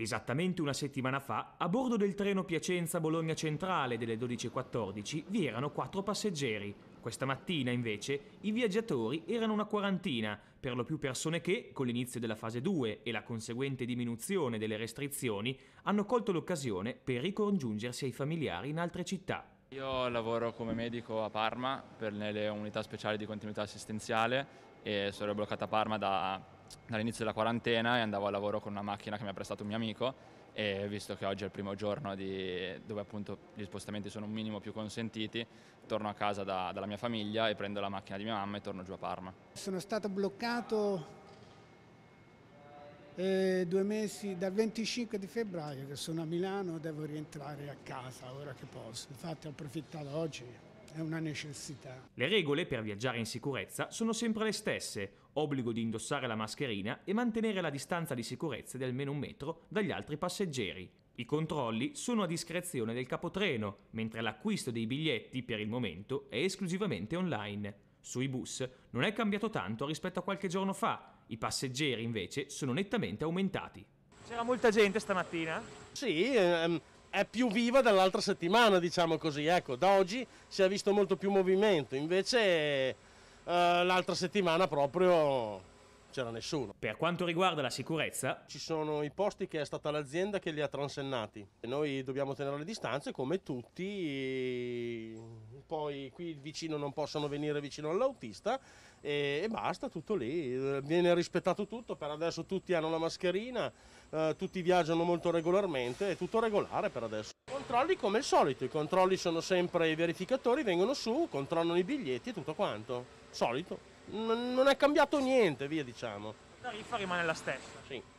Esattamente una settimana fa, a bordo del treno Piacenza-Bologna Centrale delle 12.14 vi erano quattro passeggeri. Questa mattina, invece, i viaggiatori erano una quarantina, per lo più persone che, con l'inizio della fase 2 e la conseguente diminuzione delle restrizioni, hanno colto l'occasione per ricongiungersi ai familiari in altre città. Io lavoro come medico a Parma per nelle unità speciali di continuità assistenziale e sono bloccata a Parma da dall'inizio della quarantena e andavo al lavoro con una macchina che mi ha prestato un mio amico e visto che oggi è il primo giorno di, dove appunto gli spostamenti sono un minimo più consentiti, torno a casa da, dalla mia famiglia e prendo la macchina di mia mamma e torno giù a Parma. Sono stato bloccato eh, due mesi, dal 25 di febbraio che sono a Milano e devo rientrare a casa ora che posso, infatti ho approfittato oggi è una necessità. Le regole per viaggiare in sicurezza sono sempre le stesse, obbligo di indossare la mascherina e mantenere la distanza di sicurezza di almeno un metro dagli altri passeggeri. I controlli sono a discrezione del capotreno, mentre l'acquisto dei biglietti per il momento è esclusivamente online. Sui bus non è cambiato tanto rispetto a qualche giorno fa, i passeggeri invece sono nettamente aumentati. C'era molta gente stamattina? Sì, ehm, è più viva dell'altra settimana, diciamo così. Ecco, da oggi si è visto molto più movimento, invece eh, l'altra settimana proprio c'era nessuno. Per quanto riguarda la sicurezza, ci sono i posti che è stata l'azienda che li ha transennati e noi dobbiamo tenere le distanze come tutti poi qui vicino non possono venire vicino all'autista e, e basta, tutto lì, eh, viene rispettato tutto, per adesso tutti hanno la mascherina, eh, tutti viaggiano molto regolarmente, è tutto regolare per adesso. Controlli come al solito, i controlli sono sempre i verificatori, vengono su, controllano i biglietti e tutto quanto, solito, N non è cambiato niente, via diciamo. La tariffa rimane la stessa. Sì.